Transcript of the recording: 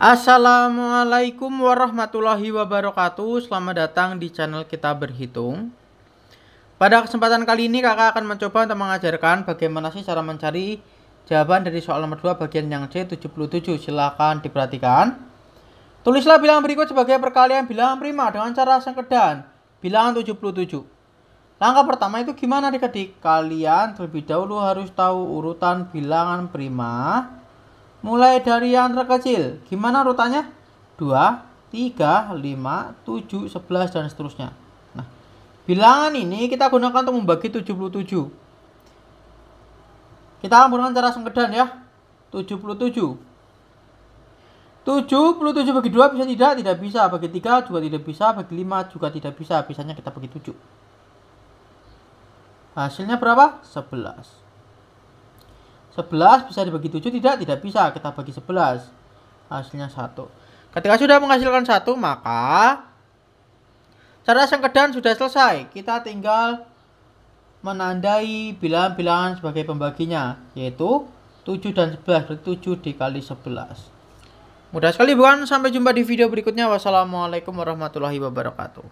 Assalamualaikum warahmatullahi wabarakatuh Selamat datang di channel kita berhitung Pada kesempatan kali ini kakak akan mencoba untuk mengajarkan bagaimana sih cara mencari jawaban dari soal nomor 2 bagian yang C77 Silahkan diperhatikan Tulislah bilangan berikut sebagai perkalian bilangan prima dengan cara sengkedan bilangan 77 Langkah pertama itu gimana dikedik? Kalian terlebih dahulu harus tahu urutan bilangan prima Mulai dari yang terkecil. Gimana urutannya? 2, 3, 5, 7, 11, dan seterusnya. Nah, bilangan ini kita gunakan untuk membagi 77. Kita menggunakan cara sengkedan ya. 77. 77 bagi 2 bisa tidak? Tidak bisa. Bagi 3 juga tidak bisa. Bagi 5 juga tidak bisa. Biasanya kita bagi 7. Hasilnya berapa? 11. 11 bisa dibagi 7 tidak? Tidak bisa. Kita bagi 11. Hasilnya 1. Ketika sudah menghasilkan 1, maka cara sengkedan sudah selesai. Kita tinggal menandai bilangan-bilangan sebagai pembaginya, yaitu 7 dan 11. Berarti 7 dikali 11. Mudah sekali bukan? Sampai jumpa di video berikutnya. Wassalamualaikum warahmatullahi wabarakatuh.